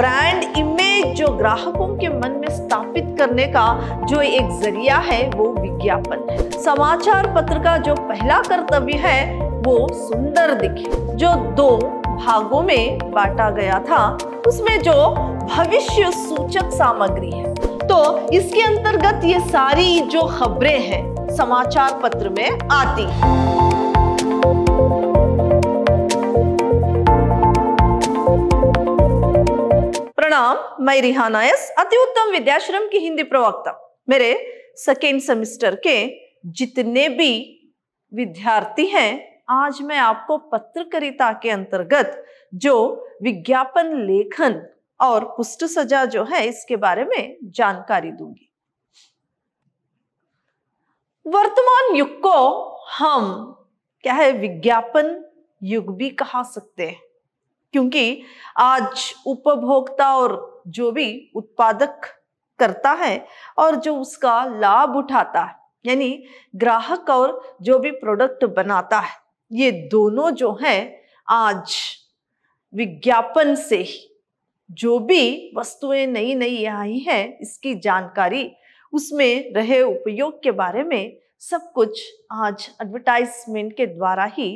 brand image जो ग्राहकों के मन में स्थापित करने का जो एक जरिया है वो विज्ञापन समाचार पत्र का जो पहला कर्तव्य है वो सुंदर दिखे जो दो भागों में बांटा गया था उसमें जो भविष्य सूचक सामग्री है तो इसके अंतर्गत ये सारी जो खबरें हैं समाचार पत्र में आती है मैं रिहाना एस अति उत्तम विद्याश्रम की हिंदी प्रवक्ता मेरे सेकेंड सेमिस्टर के जितने भी विद्यार्थी हैं आज मैं आपको पत्रकारिता के अंतर्गत जो विज्ञापन लेखन और पुष्ट सजा जो है इसके बारे में जानकारी दूंगी वर्तमान युग को हम क्या है विज्ञापन युग भी कहा सकते हैं क्योंकि आज उपभोक्ता और जो भी उत्पादक करता है और जो उसका लाभ उठाता है यानी ग्राहक और जो भी प्रोडक्ट बनाता है ये दोनों जो है आज विज्ञापन से ही जो भी वस्तुएं नई नई आई हैं इसकी जानकारी उसमें रहे उपयोग के बारे में सब कुछ आज एडवर्टाइजमेंट के द्वारा ही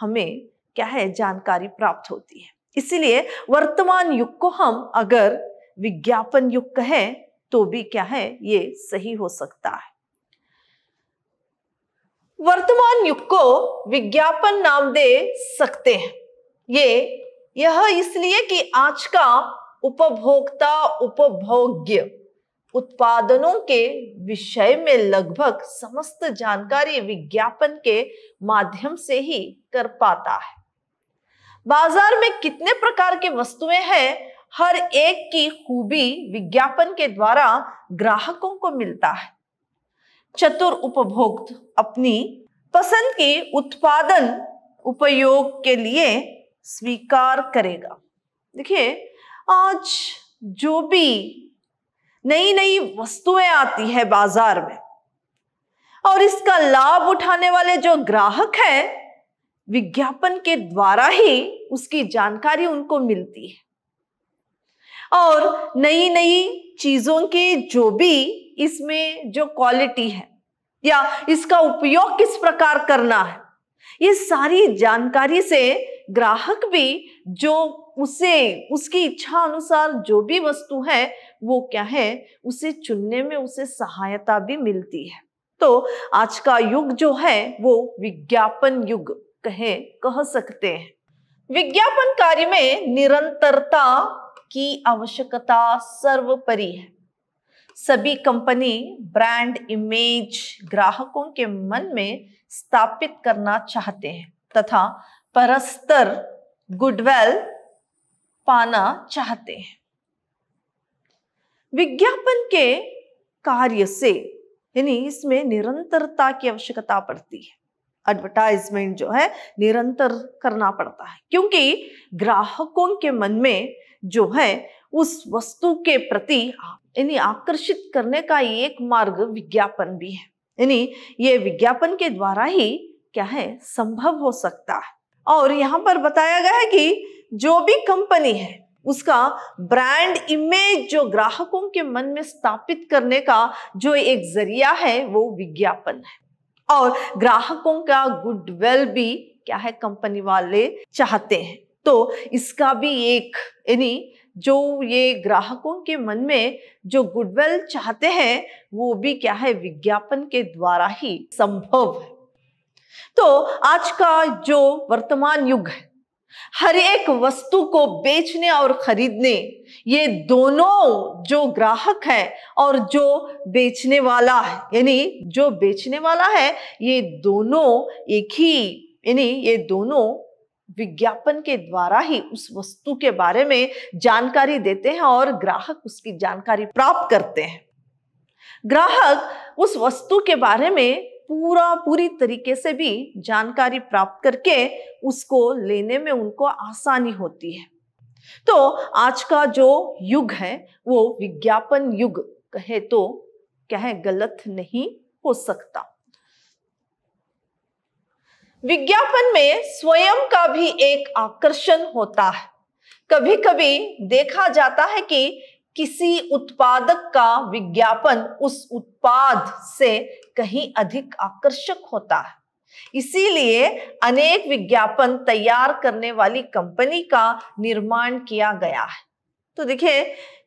हमें क्या है जानकारी प्राप्त होती है इसलिए वर्तमान युग को हम अगर विज्ञापन युग कहें तो भी क्या है ये सही हो सकता है वर्तमान युग को विज्ञापन नाम दे सकते हैं ये यह इसलिए कि आज का उपभोक्ता उपभोग्य उत्पादनों के विषय में लगभग समस्त जानकारी विज्ञापन के माध्यम से ही कर पाता है बाजार में कितने प्रकार की वस्तुएं हैं हर एक की खूबी विज्ञापन के द्वारा ग्राहकों को मिलता है चतुर उपभोक्त अपनी पसंद की उत्पादन उपयोग के लिए स्वीकार करेगा देखिए आज जो भी नई नई वस्तुएं आती है बाजार में और इसका लाभ उठाने वाले जो ग्राहक हैं विज्ञापन के द्वारा ही उसकी जानकारी उनको मिलती है और नई नई चीज़ों की जो भी इसमें जो क्वालिटी है या इसका उपयोग किस प्रकार करना है ये सारी जानकारी से ग्राहक भी जो उसे उसकी इच्छा अनुसार जो भी वस्तु है वो क्या है उसे चुनने में उसे सहायता भी मिलती है तो आज का युग जो है वो विज्ञापन युग कहें कह सकते हैं विज्ञापन कार्य में निरंतरता की आवश्यकता सर्वोपरि है सभी कंपनी ब्रांड इमेज ग्राहकों के मन में स्थापित करना चाहते हैं तथा परस्पर गुडवेल पाना चाहते हैं विज्ञापन के कार्य से यानी इसमें निरंतरता की आवश्यकता पड़ती है एडवर्टाइजमेंट जो है निरंतर करना पड़ता है क्योंकि ग्राहकों के मन में जो है उस वस्तु के प्रति यानी आकर्षित करने का एक मार्ग विज्ञापन भी है यानी ये विज्ञापन के द्वारा ही क्या है संभव हो सकता है और यहाँ पर बताया गया है कि जो भी कंपनी है उसका ब्रांड इमेज जो ग्राहकों के मन में स्थापित करने का जो एक जरिया है वो विज्ञापन है और ग्राहकों का गुडविल भी क्या है कंपनी वाले चाहते हैं तो इसका भी एक यानी जो ये ग्राहकों के मन में जो गुडविल चाहते हैं वो भी क्या है विज्ञापन के द्वारा ही संभव है तो आज का जो वर्तमान युग है हर एक वस्तु को बेचने और खरीदने ये दोनों जो ग्राहक है और जो बेचने वाला है यानी जो बेचने वाला है ये दोनों एक ही यानी ये दोनों विज्ञापन के द्वारा ही उस वस्तु के बारे में जानकारी देते हैं और ग्राहक उसकी जानकारी प्राप्त करते हैं ग्राहक उस वस्तु के बारे में पूरा पूरी तरीके से भी जानकारी प्राप्त करके उसको लेने में उनको आसानी होती है तो आज का जो युग है वो विज्ञापन युग कहे तो कहे गलत नहीं हो सकता विज्ञापन में स्वयं का भी एक आकर्षण होता है कभी कभी देखा जाता है कि किसी उत्पादक का विज्ञापन उस उत्पाद से कहीं अधिक आकर्षक होता है इसीलिए अनेक विज्ञापन तैयार करने वाली कंपनी का निर्माण किया गया है तो देखिए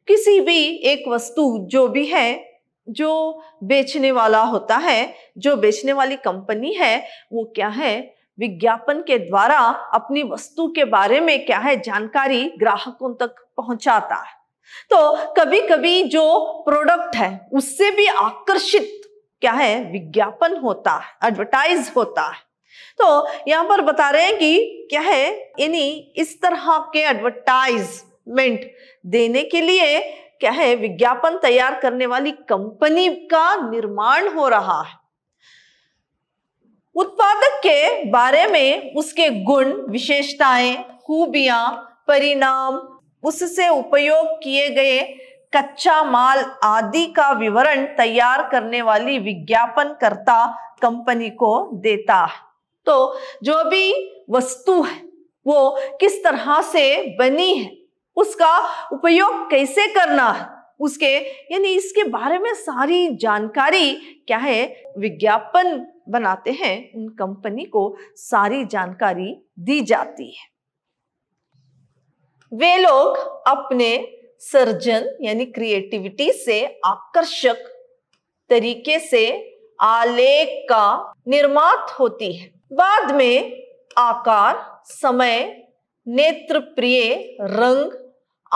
किसी भी एक वस्तु जो भी है जो बेचने वाला होता है जो बेचने वाली कंपनी है वो क्या है विज्ञापन के द्वारा अपनी वस्तु के बारे में क्या है जानकारी ग्राहकों तक पहुंचाता है तो कभी कभी जो प्रोडक्ट है उससे भी आकर्षित क्या है विज्ञापन होता है एडवर्टाइज होता है तो यहां पर बता रहे हैं कि क्या है यानी इस तरह के एडवर्टाइजमेंट देने के लिए क्या है विज्ञापन तैयार करने वाली कंपनी का निर्माण हो रहा है उत्पादक के बारे में उसके गुण विशेषताएं खूबियां परिणाम उससे उपयोग किए गए कच्चा माल आदि का विवरण तैयार करने वाली विज्ञापन करता कंपनी को देता है तो जो भी वस्तु है वो किस तरह से बनी है उसका उपयोग कैसे करना है उसके यानी इसके बारे में सारी जानकारी क्या है विज्ञापन बनाते हैं उन कंपनी को सारी जानकारी दी जाती है वे लोग अपने सर्जन यानी क्रिएटिविटी से आकर्षक तरीके से आलेख का निर्मात होती है बाद में आकार समय नेत्र प्रिय रंग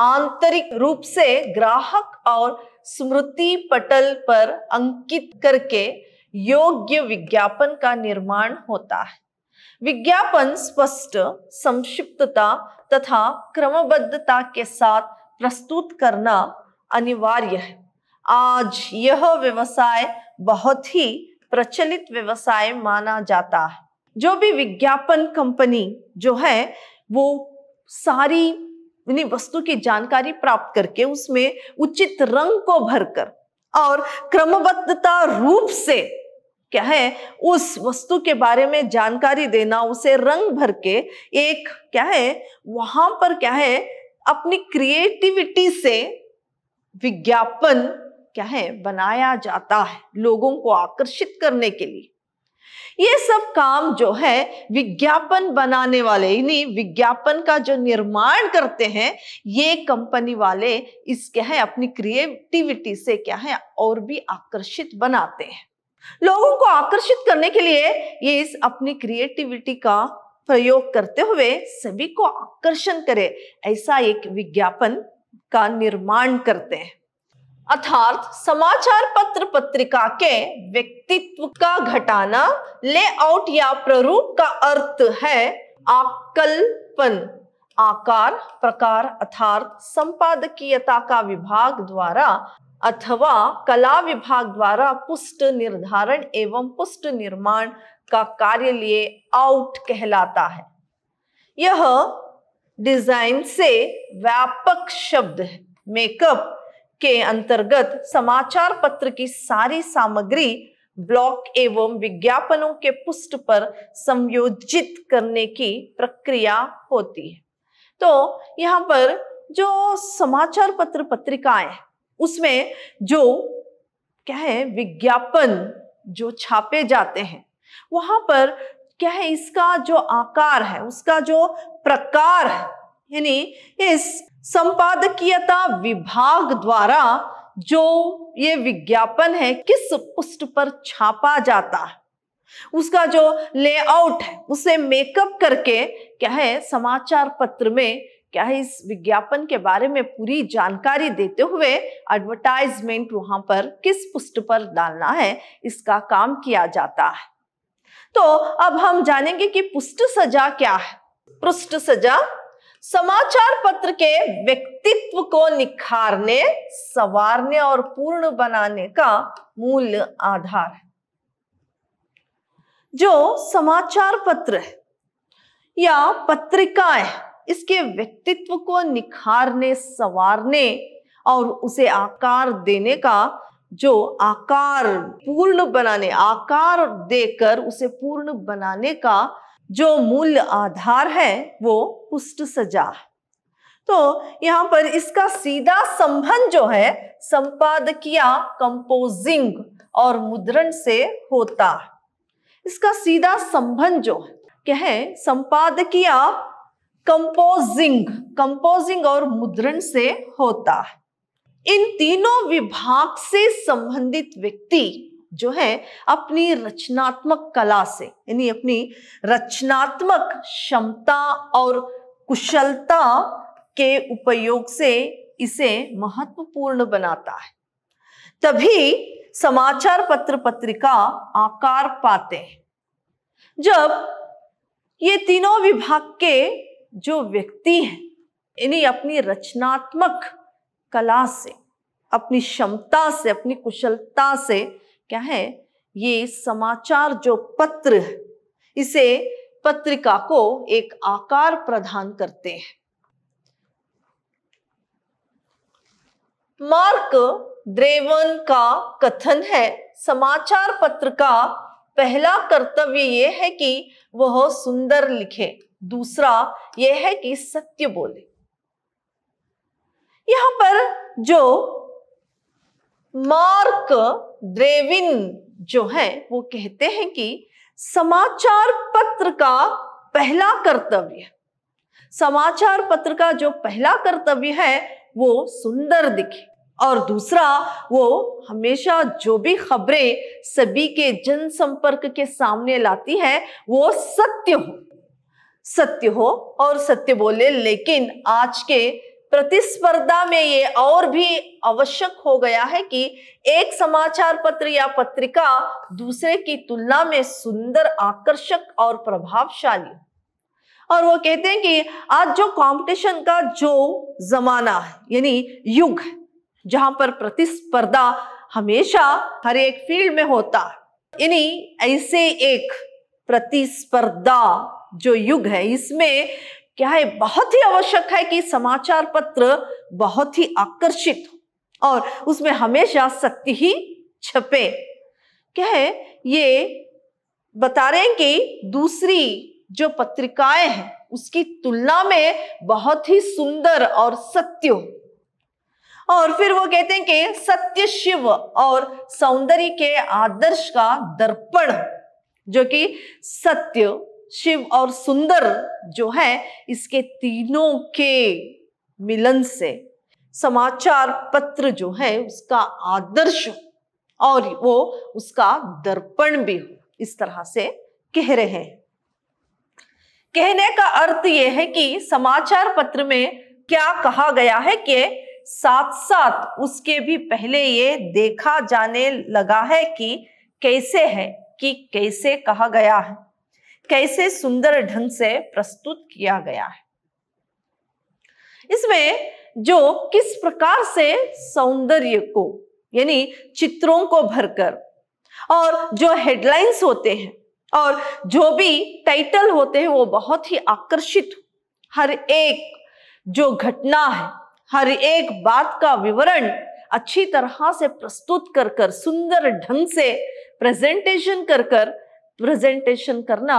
आंतरिक रूप से ग्राहक और स्मृति पटल पर अंकित करके योग्य विज्ञापन का निर्माण होता है विज्ञापन स्पष्ट संक्षिप्तता तथा क्रमबद्धता के साथ प्रस्तुत करना अनिवार्य है आज यह व्यवसाय बहुत ही प्रचलित व्यवसाय माना जाता है जो भी विज्ञापन कंपनी जो है वो सारी वस्तु की जानकारी प्राप्त करके उसमें उचित रंग को भरकर और क्रमबद्धता रूप से क्या है उस वस्तु के बारे में जानकारी देना उसे रंग भर के एक क्या है वहां पर क्या है अपनी क्रिएटिविटी से विज्ञापन क्या है बनाया जाता है लोगों को आकर्षित करने के लिए ये सब काम जो है विज्ञापन बनाने वाले यानी विज्ञापन का जो निर्माण करते हैं ये कंपनी वाले इस क्या है अपनी क्रिएटिविटी से क्या है और भी आकर्षित बनाते हैं लोगों को आकर्षित करने के लिए ये इस अपनी क्रिएटिविटी का प्रयोग करते हुए सभी को आकर्षण करे ऐसा एक विज्ञापन का निर्माण करते हैं अर्थात समाचार पत्र पत्रिका के व्यक्तित्व का घटाना लेआउट या प्रारूप का अर्थ है आकल्पन आकार प्रकार अर्थात संपादकीयता का विभाग द्वारा अथवा कला विभाग द्वारा पुष्ट निर्धारण एवं पुष्ट निर्माण का कार्य लिए आउट कहलाता है यह डिजाइन से व्यापक शब्द है मेकअप के अंतर्गत समाचार पत्र की सारी सामग्री ब्लॉक एवं विज्ञापनों के पुष्ट पर संयोजित करने की प्रक्रिया होती है तो यहाँ पर जो समाचार पत्र पत्रिकाएं उसमें जो क्या है विज्ञापन जो छापे जाते हैं वहां पर क्या है इसका जो आकार है उसका जो प्रकार है यानी इस संपादकीयता विभाग द्वारा जो ये विज्ञापन है किस पुष्ट पर छापा जाता है उसका जो लेआउट है उसे मेकअप करके क्या है समाचार पत्र में क्या इस विज्ञापन के बारे में पूरी जानकारी देते हुए एडवर्टाइजमेंट वहां पर किस पुष्ट पर डालना है इसका काम किया जाता है तो अब हम जानेंगे कि पुष्ट सजा क्या है पृष्ठ सजा समाचार पत्र के व्यक्तित्व को निखारने सवारने और पूर्ण बनाने का मूल आधार है जो समाचार पत्र है या पत्रिकाएं इसके व्यक्तित्व को निखारने संवारने और उसे आकार देने का जो आकार पूर्ण बनाने आकार देकर उसे पूर्ण बनाने का जो मूल आधार है वो पुष्ट सजा है तो यहाँ पर इसका सीधा संबंध जो है संपादकीय कंपोजिंग और मुद्रण से होता है इसका सीधा संबंध जो है क्या है संपादकीय कंपोजिंग कंपोजिंग और मुद्रण से होता है इन तीनों विभाग से संबंधित व्यक्ति जो है अपनी रचनात्मक कला से यानी अपनी रचनात्मक क्षमता और कुशलता के उपयोग से इसे महत्वपूर्ण बनाता है तभी समाचार पत्र पत्रिका आकार पाते हैं जब ये तीनों विभाग के जो व्यक्ति हैं इन्हीं अपनी रचनात्मक कला से अपनी क्षमता से अपनी कुशलता से क्या है ये समाचार जो पत्र इसे पत्रिका को एक आकार प्रदान करते हैं मार्क द्रेवन का कथन है समाचार पत्र का पहला कर्तव्य यह है कि वह सुंदर लिखे दूसरा यह है कि सत्य बोले यहां पर जो मार्क ड्रेविन जो है वो कहते हैं कि समाचार पत्र का पहला कर्तव्य समाचार पत्र का जो पहला कर्तव्य है वो सुंदर दिखे और दूसरा वो हमेशा जो भी खबरें सभी के जनसंपर्क के सामने लाती है वो सत्य हो सत्य हो और सत्य बोले लेकिन आज के प्रतिस्पर्धा में ये और भी आवश्यक हो गया है कि एक समाचार पत्र या पत्रिका दूसरे की तुलना में सुंदर आकर्षक और प्रभावशाली और वो कहते हैं कि आज जो कंपटीशन का जो जमाना है यानी युग है जहां पर प्रतिस्पर्धा हमेशा हर एक फील्ड में होता है यानी ऐसे एक प्रतिस्पर्धा जो युग है इसमें क्या है बहुत ही आवश्यक है कि समाचार पत्र बहुत ही आकर्षित हो और उसमें हमेशा सत्य ही छपे क्या है ये बता रहे हैं कि दूसरी जो पत्रिकाएं हैं उसकी तुलना में बहुत ही सुंदर और सत्य हो और फिर वो कहते हैं कि सत्य शिव और सौंदर्य के आदर्श का दर्पण जो कि सत्य शिव और सुंदर जो है इसके तीनों के मिलन से समाचार पत्र जो है उसका आदर्श और वो उसका दर्पण भी हो इस तरह से कह रहे हैं कहने का अर्थ यह है कि समाचार पत्र में क्या कहा गया है कि साथ साथ उसके भी पहले ये देखा जाने लगा है कि कैसे है कि कैसे कहा गया है कैसे सुंदर ढंग से प्रस्तुत किया गया है इसमें जो किस प्रकार से सौंदर्य को यानी चित्रों को भरकर और जो हेडलाइंस होते हैं और जो भी टाइटल होते हैं वो बहुत ही आकर्षित हर एक जो घटना है हर एक बात का विवरण अच्छी तरह से प्रस्तुत कर कर सुंदर ढंग से प्रेजेंटेशन कर कर प्रेजेंटेशन करना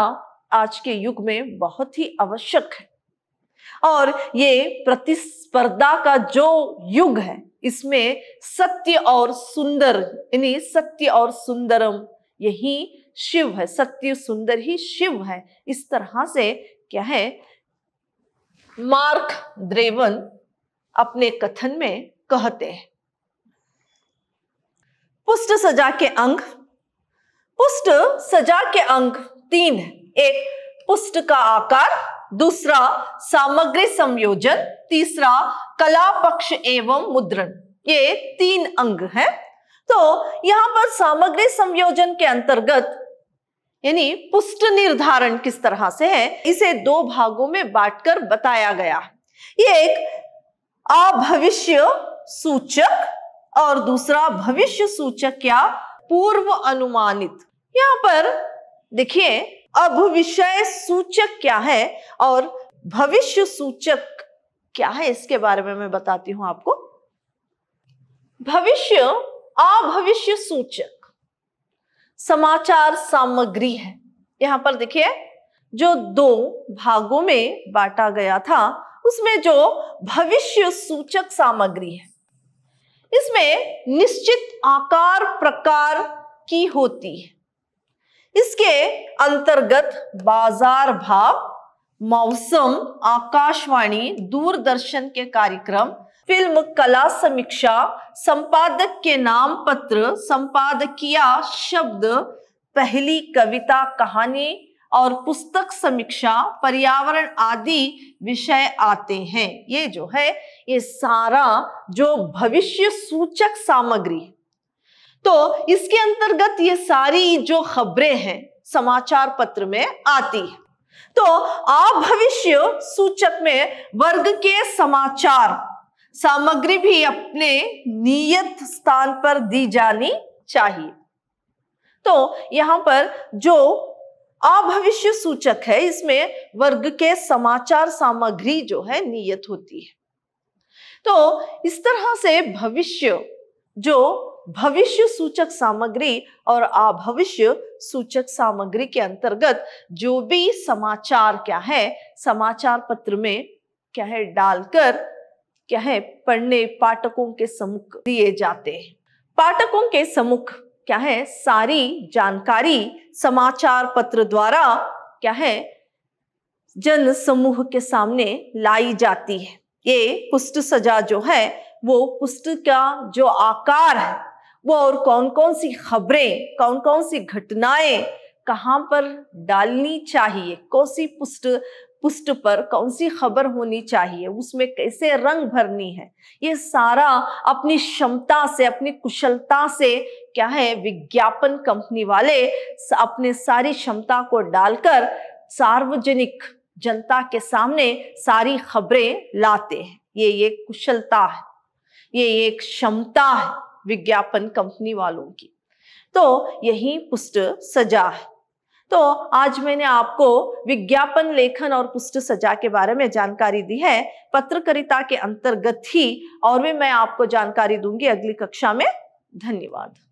आज के युग में बहुत ही आवश्यक है और ये प्रतिस्पर्धा का जो युग है इसमें सत्य और सुंदर यानी सत्य और सुंदरम यही शिव है सत्य सुंदर ही शिव है इस तरह से क्या है मार्क द्रेवन अपने कथन में कहते हैं पुष्ट सजा के अंग पुष्ट सजा के अंक तीन है एक पुष्ट का आकार दूसरा सामग्री संयोजन तीसरा कला पक्ष एवं मुद्रण ये तीन अंग हैं तो यहां पर सामग्री संयोजन के अंतर्गत यानी पुष्ट निर्धारण किस तरह से है इसे दो भागों में बांटकर बताया गया ये एक अभविष्य सूचक और दूसरा भविष्य सूचक या पूर्व अनुमानित यहाँ पर देखिए अब विषय सूचक क्या है और भविष्य सूचक क्या है इसके बारे में मैं बताती हूं आपको भविष्य अभविष्य सूचक समाचार सामग्री है यहां पर देखिए जो दो भागों में बांटा गया था उसमें जो भविष्य सूचक सामग्री है इसमें निश्चित आकार प्रकार की होती है इसके अंतर्गत बाजार भाव मौसम आकाशवाणी दूरदर्शन के कार्यक्रम फिल्म कला समीक्षा संपादक के नाम पत्र संपादकीय शब्द पहली कविता कहानी और पुस्तक समीक्षा पर्यावरण आदि विषय आते हैं ये जो है ये सारा जो भविष्य सूचक सामग्री तो इसके अंतर्गत ये सारी जो खबरें हैं समाचार पत्र में आती है तो आप भविष्य सूचक में वर्ग के समाचार सामग्री भी अपने नियत स्थान पर दी जानी चाहिए तो यहां पर जो अभविष्य सूचक है इसमें वर्ग के समाचार सामग्री जो है नियत होती है तो इस तरह से भविष्य जो भविष्य सूचक सामग्री और अभविष्य सूचक सामग्री के अंतर्गत जो भी समाचार क्या है समाचार पत्र में क्या है डालकर क्या है पढ़ने पाठकों के सम्मुख दिए जाते हैं पाठकों के सम्मुख क्या है सारी जानकारी समाचार पत्र द्वारा क्या है जन समूह के सामने लाई जाती है ये पुष्ट सजा जो है वो पुष्ट का जो आकार है वो और कौन कौन सी खबरें कौन कौन सी घटनाएं कहाँ पर डालनी चाहिए कौन सी पुष्ट पुष्ट पर कौन सी खबर होनी चाहिए उसमें कैसे रंग भरनी है ये सारा अपनी क्षमता से अपनी कुशलता से क्या है विज्ञापन कंपनी वाले अपने सारी क्षमता को डालकर सार्वजनिक जनता के सामने सारी खबरें लाते हैं ये एक कुशलता है ये एक क्षमता है विज्ञापन कंपनी वालों की तो यही पुष्ट सजा है तो आज मैंने आपको विज्ञापन लेखन और पुष्ट सजा के बारे में जानकारी दी है पत्रकारिता के अंतर्गत ही और भी मैं आपको जानकारी दूंगी अगली कक्षा में धन्यवाद